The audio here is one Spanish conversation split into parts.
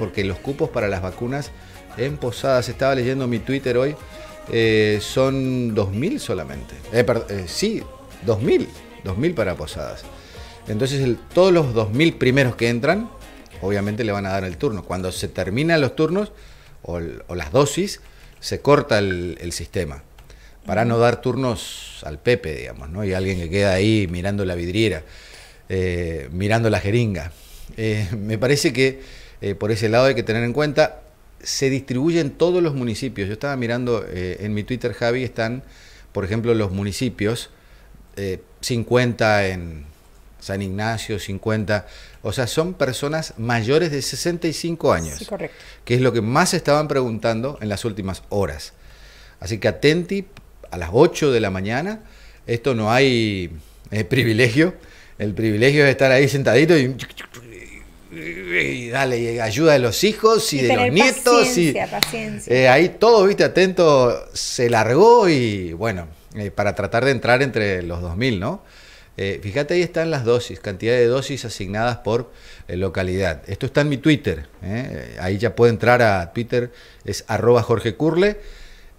porque los cupos para las vacunas en Posadas, estaba leyendo mi Twitter hoy, eh, son 2.000 solamente. Eh, eh, sí, 2.000, 2.000 para Posadas. Entonces todos los 2.000 primeros que entran, obviamente le van a dar el turno. Cuando se terminan los turnos o, las dosis, se corta el, sistema para no dar turnos al Pepe, digamos, ¿no? Y alguien que queda ahí mirando la vidriera, mirando la jeringa. me parece que eh, por ese lado hay que tener en cuenta. Se distribuye en todos los municipios. Yo estaba mirando eh, en mi Twitter, Javi, están, por ejemplo, los municipios, 50 eh, en San Ignacio, 50. O sea, son personas mayores de 65 años. Sí, correcto. Que es lo que más estaban preguntando en las últimas horas. Así que atenti a las 8 de la mañana. Esto no hay privilegio. El privilegio es estar ahí sentadito y y dale ayuda de los hijos y, de los nietos. Eh, ahí todo, viste, atento, se largó y bueno, eh, para tratar de entrar entre los 2000, ¿no? Eh, fíjate, ahí están las dosis, cantidad de dosis asignadas por localidad. Esto está en mi Twitter, ahí ya puede entrar a Twitter, es arroba Jorge Curle.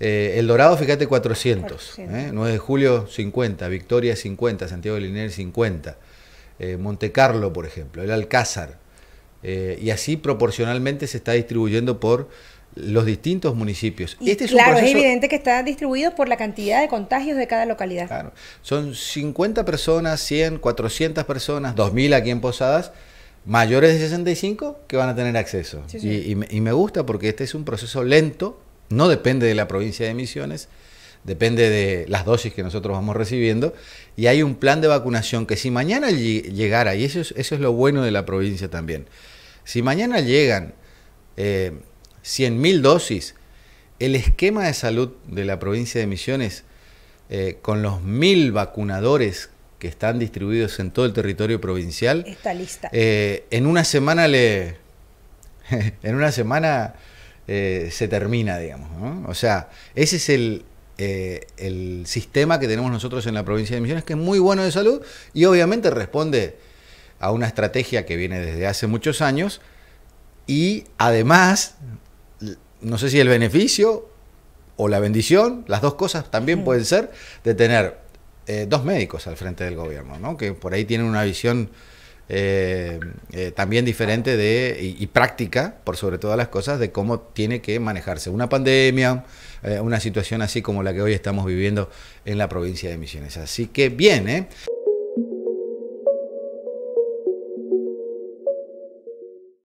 El Dorado, fíjate, 400. 9 de julio, 50. Victoria, 50. Santiago de Liner, 50. Montecarlo, por ejemplo. El Alcázar, eh, y así proporcionalmente se está distribuyendo por los distintos municipios. Y este es claro, es evidente que está distribuido por la cantidad de contagios de cada localidad. Claro, son 50 personas, 100, 400 personas, 2.000 aquí en Posadas, mayores de 65 que van a tener acceso. Y, y me gusta porque este es un proceso lento, no depende de la provincia de Misiones, depende de las dosis que nosotros vamos recibiendo, y hay un plan de vacunación que si mañana llegara, y eso es, eso es lo bueno de la provincia también, si mañana llegan eh, 100.000 dosis, el esquema de salud de la provincia de Misiones, eh, con los mil vacunadores que están distribuidos en todo el territorio provincial, está lista. Eh, en una semana le, en una semana eh, se termina, digamos. O sea, ese es el, eh, el sistema que tenemos nosotros en la provincia de Misiones, que es muy bueno de salud y obviamente responde a una estrategia que viene desde hace muchos años y además, no sé si el beneficio o la bendición, las dos cosas también pueden ser, de tener eh, dos médicos al frente del gobierno, ¿no? que por ahí tienen una visión eh, eh, también diferente de, y, práctica, por sobre todas las cosas, de cómo tiene que manejarse una pandemia, eh, una situación así como la que hoy estamos viviendo en la provincia de Misiones. Así que bien, ¿eh?